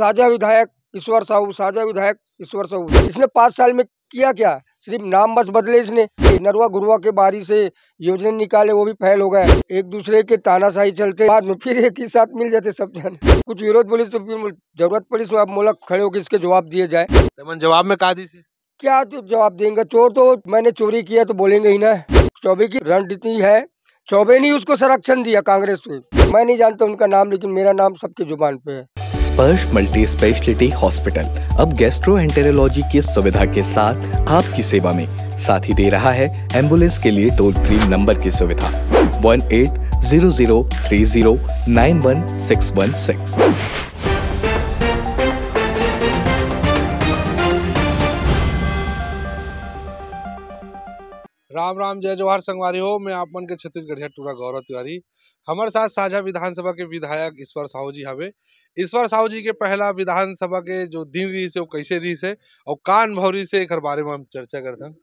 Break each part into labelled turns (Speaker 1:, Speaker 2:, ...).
Speaker 1: साझा विधायक ईश्वर साहू साझा विधायक ईश्वर साहू इसने पाँच साल में किया क्या सिर्फ नाम बस बदले इसने नरवा गुरुआ के बारी से योजना निकाले वो भी फैल हो गए एक दूसरे के तानाशाही चलते बाद में फिर एक ही साथ मिल जाते सब जन कुछ विरोध पुलिस तो फिर जरूरत पड़ी आप मोलक खड़े होकर इसके जवाब दिए जाए जवाब में कहा क्या तो जवाब देंगे चोर तो मैंने चोरी किया तो बोलेंगे ही ना चौबे की रणनीति है चौबे ने उसको संरक्षण दिया कांग्रेस को मैं नहीं जानता उनका नाम लेकिन मेरा नाम सबके जुबान पे है
Speaker 2: स्पर्श मल्टी स्पेशलिटी हॉस्पिटल अब गेस्ट्रो एंटेरोलॉजी की सुविधा के साथ आपकी सेवा में साथ ही दे रहा है एम्बुलेंस के लिए टोल फ्री नंबर की सुविधा one eight zero zero three zero nine one six one six राम राम जय जवाहर संगवारी हो मैं आप मन के छत्तीसगढ़िया टूरा गौरव तिवारी हमारे साथ साझा विधानसभा के विधायक ईश्वर साहू जी हवे ईश्वर साहू जी के पहला विधानसभा के जो दिन रही से वो कैसे रही से और कान भौरी से एक बारे में हम चर्चा करते हैं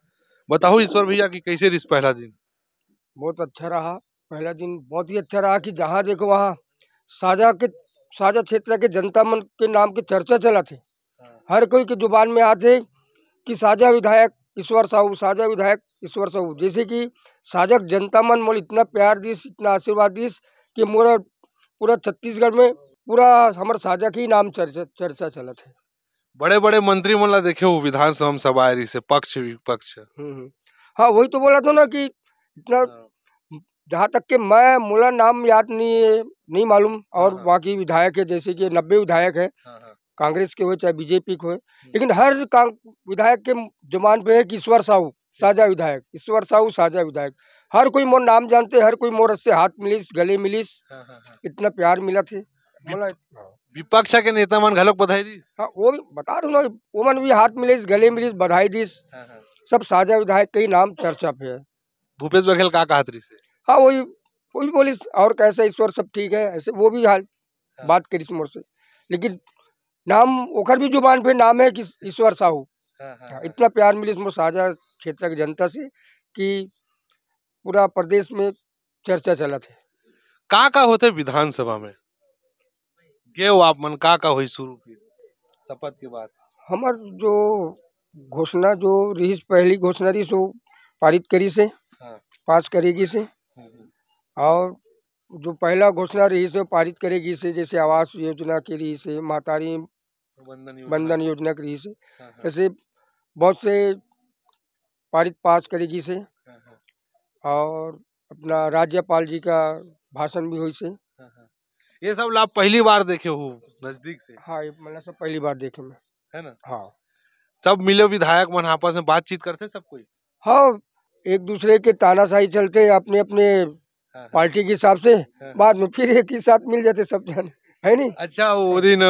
Speaker 2: बताओ ईश्वर भैया की कैसे रही पहला दिन
Speaker 1: बहुत अच्छा रहा पहला दिन बहुत ही अच्छा रहा कि जहाँ देखो वहाँ साझा के साझा क्षेत्र के जनता मन के नाम की चर्चा चला हाँ। थे हर कोई की जुबान में आते कि साझा विधायक ईश्वर साहू साझा विधायक ईश्वर साहू जैसे कि साजक जनता मन मोल इतना प्यार दिस इतना आशीर्वाद दिस कि मोरा पूरा छत्तीसगढ़ में पूरा हमारे साझा ही नाम चर्चा चर्चा चलत है
Speaker 2: बड़े बड़े मंत्री मोला देखे हो विधानसभा सभा से पक्ष विपक्ष
Speaker 1: हम्म, हम्म। हाँ वही तो बोला था तो ना कि इतना हाँ। जहाँ तक के मैं मोला नाम याद नहीं नहीं मालूम और हाँ, हाँ। बाकी विधायक है जैसे कि नब्बे विधायक है कांग्रेस के हो चाहे बीजेपी के हो हम्म। लेकिन हर विधायक के जुमान पे है कि ईश्वर साहू साझा विधायक ईश्वर साहू साझा विधायक हर कोई मोर नाम जानते हर कोई मोर से हाथ मिलीस गले मिलीस हाँ हाँ, हाँ। इतना प्यार मिला थे विपक्ष के नेता मन घलोक बधाई दी हाँ वो बता दू ना वो मन भी हाथ मिलीस गले मिलीस बधाई दीस हाँ, हाँ। सब साझा विधायक कई नाम चर्चा पे है भूपेश बघेल का कहा से हाँ वही वही बोलीस और कैसे ईश्वर सब ठीक है ऐसे वो भी हाल बात करीस मोर से लेकिन नाम ओखर भी जुबान पे नाम है ईश्वर साहू हाँ, हाँ, हाँ, इतना प्यार मिली इसमें साझा क्षेत्र की जनता से कि पूरा प्रदेश में चर्चा चला थे
Speaker 2: का का होते विधानसभा में गे आप मन का का हुई शुरू की
Speaker 1: शपथ के बाद हमार जो घोषणा जो रही पहली घोषणा रही सो पारित करी से हाँ। पास करेगी से हम्म, हम्म। और जो पहला घोषणा रही से पारित करेगी इसे जैसे आवास योजना के रही से मातारी
Speaker 2: बंधन
Speaker 1: योजना के रही से हाँ, हाँ। ऐसे बहुत से पारित पास करेगी से हाँ, और अपना राज्यपाल जी का भाषण भी हुई से
Speaker 2: ये सब लाभ पहली बार देखे हो नजदीक से हाँ ये मतलब सब पहली बार देखे मैं है ना हाँ सब मिले विधायक मन आपस में बातचीत करते सब
Speaker 1: कोई हाँ एक दूसरे के तानाशाही चलते अपने अपने हाँ, हाँ। पार्टी के हिसाब से हाँ। बाद में फिर एक ही साथ मिल जाते सब जन है नहीं
Speaker 2: अच्छा वो दिन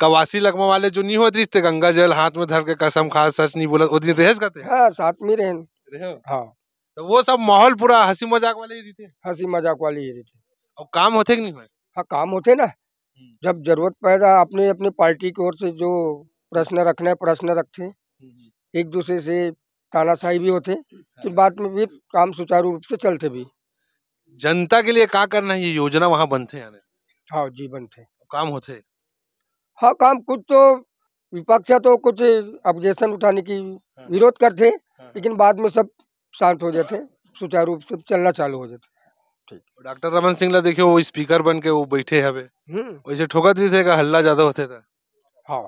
Speaker 2: कवासी लकमा वाले जो नहीं होते रिश्ते गंगा जल हाथ में धर के कसम खा सच नहीं बोला वो दिन रहस करते
Speaker 1: हाँ साथ में रहे हाँ तो वो सब माहौल पूरा हंसी मजाक वाले ही रहते हंसी मजाक वाले ही रहते और काम होते नहीं हाँ काम होते ना हम्म। जब जरूरत पड़ेगा अपने अपने पार्टी की ओर से जो प्रश्न रखने प्रश्न रखते हम्म, हम्म। एक दूसरे से तानाशाही भी होते फिर बाद में भी काम सुचारू रूप से चलते भी
Speaker 2: जनता के लिए का करना है ये योजना वहाँ बनते हैं
Speaker 1: हाँ जी बनते काम होते हाँ काम कुछ तो विपक्ष तो कुछ ऑब्जेक्शन उठाने की हाँ। विरोध करते हैं हाँ। लेकिन बाद में सब शांत हो जाते सुचारू रूप से चलना चालू हो जाते
Speaker 2: ठीक डॉक्टर रमन सिंह ला देखियो वो स्पीकर बन के वो बैठे हवे हम्म। वैसे ठोकत भी थे का हल्ला ज्यादा होते था हाँ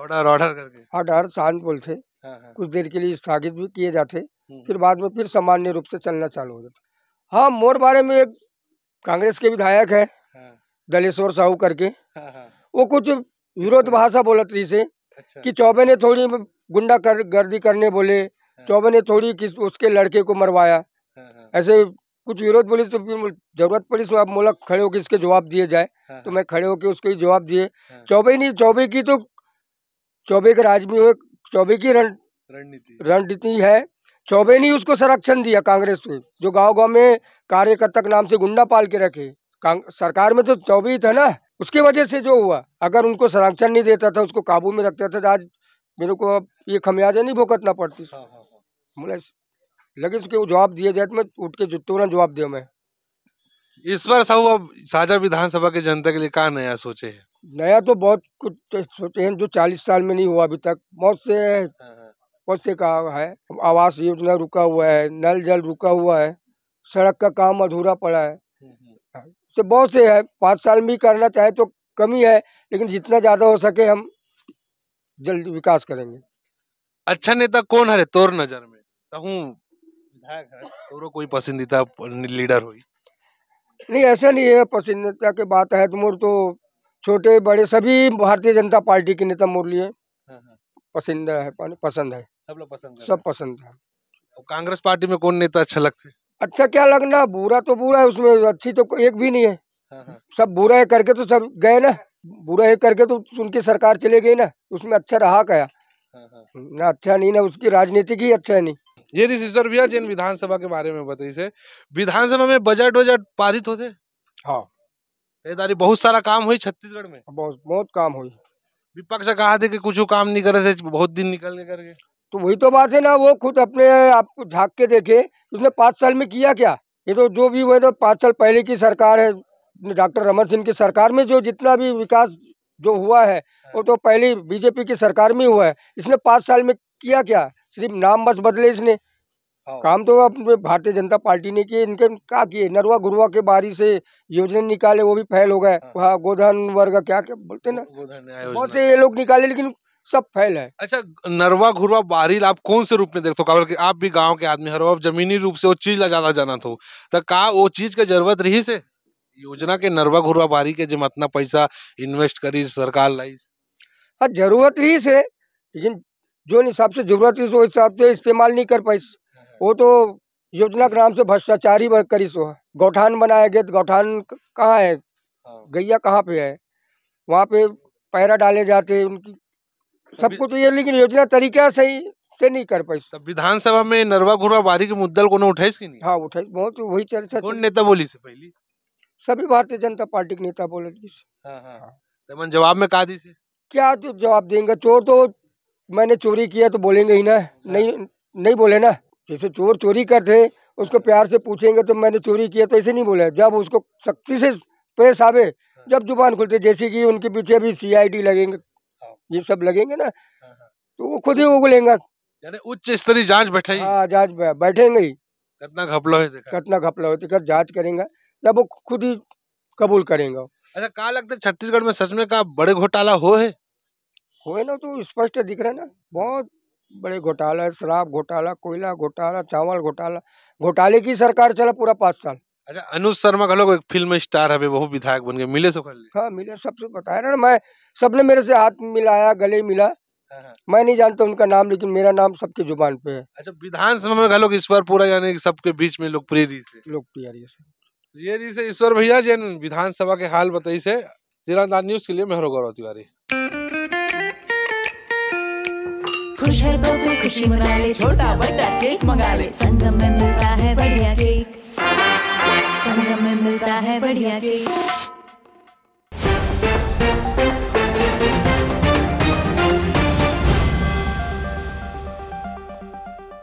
Speaker 2: ऑर्डर ऑर्डर करके
Speaker 1: ऑर्डर हाँ, शांत बोलते कुछ देर के लिए स्थगित भी किए जाते हम्म। फिर बाद में फिर सामान्य रूप से चलना चालू हो जाता हाँ मोर बारे में एक कांग्रेस के विधायक है दलेश्वर हाँ। साहू करके हाँ, हाँ। वो कुछ विरोध अच्छा। भाषा बोलत रही से अच्छा। कि चौबे ने थोड़ी गुंडा कर, गर्दी करने बोले चौबे ने थोड़ी किस उसके लड़के को मरवाया ऐसे कुछ विरोध बोली तो जरूरत पड़ी तो आप मोला खड़े होकर इसके जवाब दिए जाए तो मैं खड़े होकर उसको जवाब दिए चौबे नहीं चौबे की तो चौबे के राज में चौबे की
Speaker 2: रणनीति
Speaker 1: रणनीति है चौबे ने उसको संरक्षण दिया कांग्रेस को जो गांव गांव में कार्यकर्ता के नाम से गुंडा पाल के रखे सरकार में तो चौबे ही था ना उसके वजह से जो हुआ अगर उनको संरक्षण नहीं देता था उसको काबू में रखता था तो आज मेरे को अब ये खमियाजा नहीं भुगतना पड़ती मुझे हाँ, हाँ, हाँ। लगे उसके जवाब दिए जाए तो मैं उठ के जुटते हुए जवाब दिया मैं
Speaker 2: इस बार साहू अब साझा विधानसभा के जनता के लिए कहा नया सोचे है
Speaker 1: नया तो बहुत कुछ सोचे हैं जो चालीस साल में नहीं हुआ अभी तक बहुत से बहुत से कहा है आवास योजना रुका हुआ है नल जल रुका हुआ है सड़क का काम अधूरा पड़ा है हम्म, हम्म। से बहुत से है पाँच साल में करना चाहे तो कमी है लेकिन जितना ज़्यादा हो सके हम जल्द विकास करेंगे
Speaker 2: अच्छा नेता कौन है तोर नज़र में कहूँ तो विधायक है तोरो कोई पसंदीदा लीडर हुई
Speaker 1: नहीं ऐसा नहीं है पसंदीदा की बात है तो मोर तो छोटे बड़े सभी भारतीय जनता पार्टी के नेता मोर लिए हाँ, हाँ। पसंद है पसंद है सब लोग पसंद सब पसंद था
Speaker 2: कांग्रेस पार्टी में कौन नेता अच्छा लगते
Speaker 1: अच्छा क्या लगना बुरा तो बुरा है उसमें अच्छी तो एक भी नहीं है हाँ, हाँ। सब बुरा है करके तो सब गए ना बुरा है करके तो उनकी सरकार चले गई ना उसमें अच्छा रहा क्या हाँ, ना अच्छा नहीं ना उसकी राजनीति की अच्छा है नहीं
Speaker 2: ये रिश्वर भैया जिन विधानसभा के बारे में बताइए से विधानसभा में बजट वजट पारित होते हाँ बहुत सारा काम हुई छत्तीसगढ़ में बहुत बहुत काम हुई विपक्ष कहा थे कि कुछ काम नहीं करे थे बहुत दिन निकल के करके
Speaker 1: तो वही तो बात है ना वो खुद अपने आप को झाँक के देखे तो उसने पाँच साल में किया क्या ये तो जो भी वो तो पाँच साल पहले की सरकार है डॉक्टर रमन सिंह की सरकार में जो जितना भी विकास जो हुआ है वो तो पहले बीजेपी की सरकार में हुआ है इसने पाँच साल में किया क्या सिर्फ नाम बस बदले इसने हाँ। काम तो अपने भारतीय जनता पार्टी ने किए इनके क्या किए नरवा गुरुआ के बारी से योजना निकाले वो भी फैल हो गए हाँ। वहाँ गोधन वर्ग क्या क्या बोलते ना
Speaker 2: बहुत
Speaker 1: से ये लोग निकाले लेकिन सब फैल है अच्छा
Speaker 2: नरवा घुरवा बारिल आप कौन से रूप में देखते हो काबर कि आप भी गाँव के आदमी हरो जमीनी रूप से वो चीज ला ज्यादा जाना तो।, तो का वो चीज का जरूरत रही से योजना के नरवा घुरवा बारी के जिम इतना पैसा इन्वेस्ट करी सरकार लाई
Speaker 1: हाँ जरूरत ही से लेकिन जो हिसाब से जरूरत रही उस हिसाब से इस्तेमाल नहीं कर पाई वो तो योजना के नाम से भ्रष्टाचार ही करी सो गौठान बनाया गया तो गौठान कहाँ है हाँ। गैया कहाँ पे है वहाँ पे पैरा डाले जाते उनकी सबको तो ये लेकिन योजना तरीका सही से नहीं कर पाई
Speaker 2: विधानसभा में नरवा घुरवा बारी के मुद्दा को उठाई की नहीं हाँ उठाई बहुत वही चर्चा कौन नेता बोली से पहली
Speaker 1: सभी भारतीय जनता पार्टी के नेता बोले हाँ
Speaker 2: हाँ, हाँ। तो जवाब में कहा से
Speaker 1: क्या तो जवाब देंगे चोर तो मैंने चोरी किया तो बोलेंगे ही ना हाँ। नहीं नहीं बोले ना जैसे चोर चोरी करते उसको प्यार से पूछेंगे तो मैंने चोरी किया तो ऐसे नहीं बोले जब उसको सख्ती से पेश आवे हाँ। जब जुबान खुलते जैसे कि उनके पीछे अभी सीआईडी लगेंगे ये सब लगेंगे ना हाँ, हाँ। तो वो खुद ही उगलेगा उच्च स्तरीय जांच बैठे हाँ जांच बैठेंगे ही
Speaker 2: कितना घपला है
Speaker 1: कितना घपला होते तो कर जांच करेंगे जब वो खुद ही कबूल करेंगे
Speaker 2: अच्छा कहा लगता है छत्तीसगढ़ में सच में का बड़े घोटाला हो है
Speaker 1: हो है ना तो स्पष्ट दिख रहा है ना बहुत बड़े घोटाला है शराब घोटाला कोयला घोटाला चावल घोटाला घोटाले की सरकार चला पूरा पाँच साल
Speaker 2: अच्छा अनुज शर्मा का लोग एक फिल्म स्टार है वो विधायक बन गए मिले सो कर
Speaker 1: हाँ मिले सबसे बताया ना मैं सबने मेरे से हाथ मिलाया गले मिला हाँ, हाँ। मैं नहीं जानता उनका नाम लेकिन मेरा नाम सबके जुबान पे है अच्छा
Speaker 2: विधानसभा में लोग ईश्वर पूरा जाने की सबके बीच में लोकप्रिय री से लोकप्रिय री से तो ये री से ईश्वर भैया जी विधानसभा के हाल बताई से तिरंदा न्यूज के लिए मेहरू गौरव तिवारी
Speaker 1: खुश है तो फिर खुशी मना ले छोटा बड़ा
Speaker 2: केक मंगा ले संगम में मिलता है बढ़िया केक संगम में मिलता है बढ़िया के